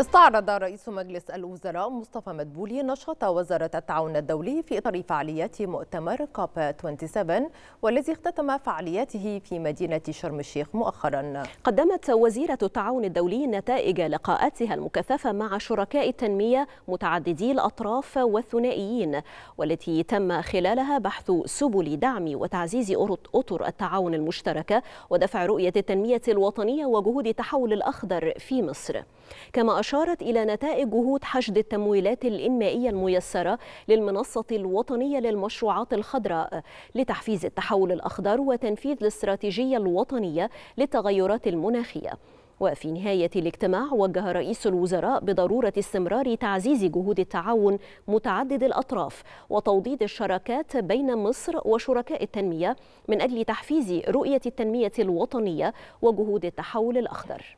استعرض رئيس مجلس الوزراء مصطفى مدبولي نشاط وزارة التعاون الدولي في إطار فعاليات مؤتمر كاب 27 والذي اختتم فعالياته في مدينة شرم الشيخ مؤخرا قدمت وزيرة التعاون الدولي نتائج لقاءاتها المكثفة مع شركاء التنمية متعددي الأطراف والثنائيين والتي تم خلالها بحث سبل دعم وتعزيز أطر التعاون المشتركة ودفع رؤية التنمية الوطنية وجهود التحول الأخضر في مصر كما أشارت إلى نتائج جهود حشد التمويلات الإنمائية الميسرة للمنصة الوطنية للمشروعات الخضراء لتحفيز التحول الأخضر وتنفيذ الاستراتيجية الوطنية للتغيرات المناخية وفي نهاية الاجتماع وجه رئيس الوزراء بضرورة استمرار تعزيز جهود التعاون متعدد الأطراف وتوضيد الشراكات بين مصر وشركاء التنمية من أجل تحفيز رؤية التنمية الوطنية وجهود التحول الأخضر